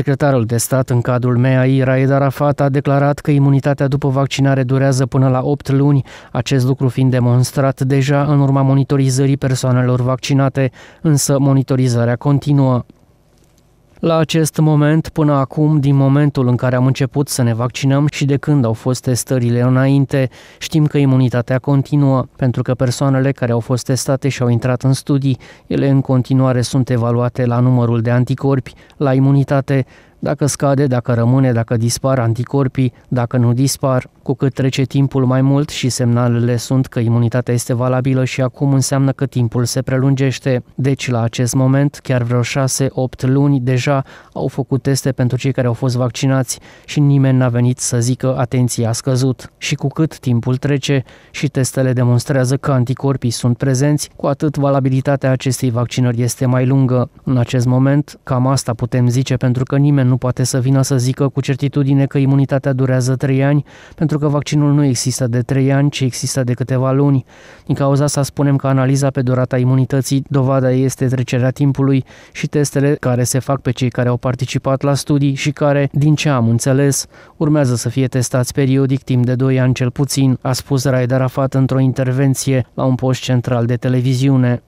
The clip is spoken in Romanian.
Secretarul de stat în cadrul MEAI, Raed Arafat, a declarat că imunitatea după vaccinare durează până la 8 luni, acest lucru fiind demonstrat deja în urma monitorizării persoanelor vaccinate, însă monitorizarea continuă. La acest moment, până acum, din momentul în care am început să ne vaccinăm și de când au fost testările înainte, știm că imunitatea continuă, pentru că persoanele care au fost testate și au intrat în studii, ele în continuare sunt evaluate la numărul de anticorpi, la imunitate, dacă scade, dacă rămâne, dacă dispar anticorpii, dacă nu dispar. Cu cât trece timpul mai mult și semnalele sunt că imunitatea este valabilă și acum înseamnă că timpul se prelungește. Deci, la acest moment, chiar vreo 6-8 luni deja au făcut teste pentru cei care au fost vaccinați și nimeni n-a venit să zică atenția a scăzut. Și cu cât timpul trece și testele demonstrează că anticorpii sunt prezenți, cu atât valabilitatea acestei vaccinări este mai lungă. În acest moment, cam asta putem zice pentru că nimeni nu poate să vină să zică cu certitudine că imunitatea durează 3 ani, pentru că vaccinul nu există de 3 ani, ci există de câteva luni. Din cauza asta spunem că analiza pe durata imunității, dovada este trecerea timpului și testele care se fac pe cei care au participat la studii și care, din ce am înțeles, urmează să fie testați periodic timp de 2 ani cel puțin, a spus Raed Arafat într-o intervenție la un post central de televiziune.